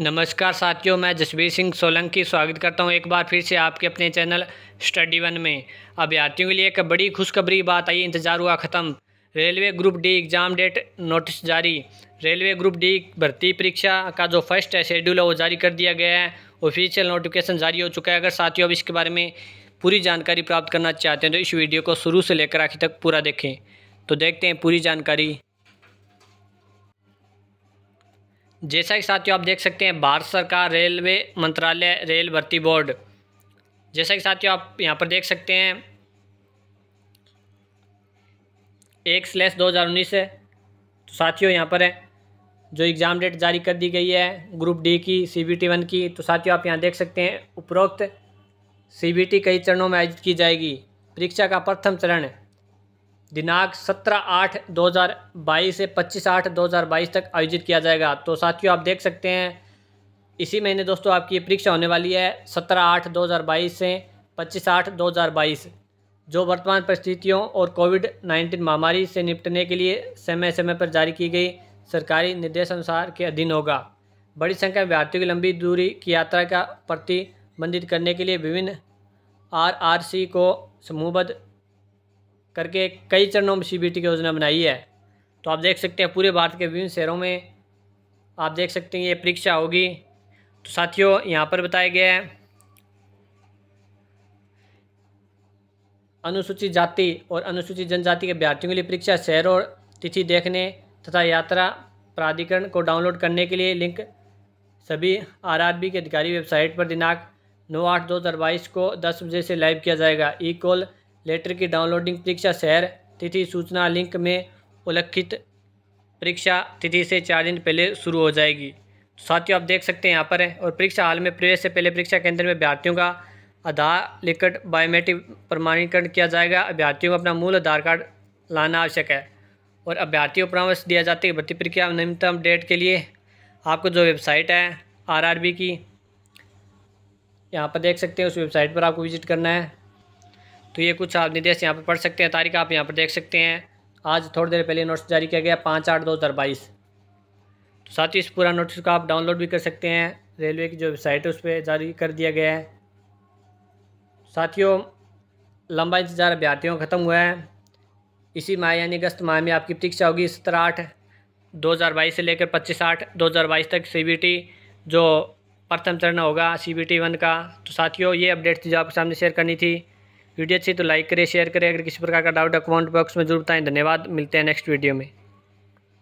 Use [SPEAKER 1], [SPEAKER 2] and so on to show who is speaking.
[SPEAKER 1] नमस्कार साथियों मैं जसवीर सिंह सोलंकी स्वागत करता हूं एक बार फिर से आपके अपने चैनल स्टडी वन में अभ्यर्थियों के लिए एक बड़ी खुशखबरी बात आई इंतजार हुआ ख़त्म railway group D exam date notice जारी रेलवे ग्रुप डी भर्ती परीक्षा का जो फर्स्ट है शेड्यूल है वो जारी कर दिया गया है ऑफिशियल नोटिफिकेशन जारी हो चुका है अगर साथियों अब इसके बारे में पूरी जानकारी प्राप्त करना चाहते हैं तो इस वीडियो को शुरू से लेकर आखिर तक पूरा देखें तो देखते हैं पूरी जानकारी जैसा कि साथियों आप देख सकते हैं भारत सरकार रेलवे मंत्रालय रेल भर्ती बोर्ड जैसा कि साथियों आप यहाँ पर देख सकते हैं एक स्लैस दो हज़ार उन्नीस है तो साथियों यहाँ पर है जो एग्ज़ाम डेट जारी कर दी गई है ग्रुप डी की सी बी टी वन की तो साथियों आप यहाँ देख सकते हैं उपरोक्त सी बी टी कई चरणों में आयोजित की जाएगी परीक्षा का प्रथम चरण दिनांक 17 आठ 2022 से 25 आठ 2022 तक आयोजित किया जाएगा तो साथियों आप देख सकते हैं इसी महीने दोस्तों आपकी ये परीक्षा होने वाली है 17 आठ 2022 से 25 आठ 2022 जो वर्तमान परिस्थितियों और कोविड 19 महामारी से निपटने के लिए समय समय पर जारी की गई सरकारी निर्देश अनुसार के अधीन होगा बड़ी संख्या में विद्यार्थियों की लंबी दूरी की यात्रा का प्रतिबंधित करने के लिए विभिन्न आर को समूहबद्ध करके कई चरणों में सी की योजना बनाई है तो आप देख सकते हैं पूरे भारत के विभिन्न शहरों में आप देख सकते हैं ये परीक्षा होगी तो साथियों यहाँ पर बताया गया है अनुसूचित जाति और अनुसूचित जनजाति के अभ्यार्थियों के लिए परीक्षा शहरों और तिथि देखने तथा यात्रा प्राधिकरण को डाउनलोड करने के लिए लिंक सभी आरआरबी के अधिकारी वेबसाइट पर दिनांक नौ आठ दो हज़ार बाईस को दस बजे से लाइव किया जाएगा ई कॉल लेटर की डाउनलोडिंग परीक्षा शहर तिथि सूचना लिंक में उल्लिखित परीक्षा तिथि से चार दिन पहले शुरू हो जाएगी तो साथियों आप देख सकते हैं यहाँ पर है और परीक्षा हाल में प्रवेश से पहले परीक्षा केंद्र में अभ्यार्थियों का आधार लिखट बायोमेट्रिक प्रमाणीकरण किया जाएगा अभ्यर्थियों को अपना मूल आधार कार्ड लाना आवश्यक है और अभ्यर्थियों को परामर्श दिया जाता है भर्ती प्रक्रिया नवीनतम डेट के लिए आपको जो वेबसाइट है आरआरबी की यहाँ पर देख सकते हैं उस वेबसाइट पर आपको विजिट करना है तो ये कुछ आप निर्देश यहाँ पर पढ़ सकते हैं तारीख आप यहाँ पर देख सकते हैं आज थोड़ी देर पहले नोटिस जारी किया गया पाँच आठ दो हज़ार बाईस तो साथ ही इस पूरा नोटिस को आप डाउनलोड भी कर सकते हैं रेलवे की जो वेबसाइट है उस पर जारी कर दिया गया है साथियों लंबा इंतजार अभ्यर्थियों का ख़त्म हुआ है इसी माह यानी अगस्त माह में आपकी परीक्षा होगी सत्रह आठ दो हज़ार बाईस से लेकर पच्चीस आठ दो हज़ार बाईस तक सी बी टी जो प्रथम चरण होगा सी बी टी वन का तो साथियों ये अपडेट थी जो आपके सामने शेयर करनी थी वीडियो अच्छी तो लाइक करें शेयर करें अगर किसी प्रकार का डाउट है कमेंट बॉक्स में जरूर बताएं धन्यवाद मिलते हैं नेक्स्ट वीडियो में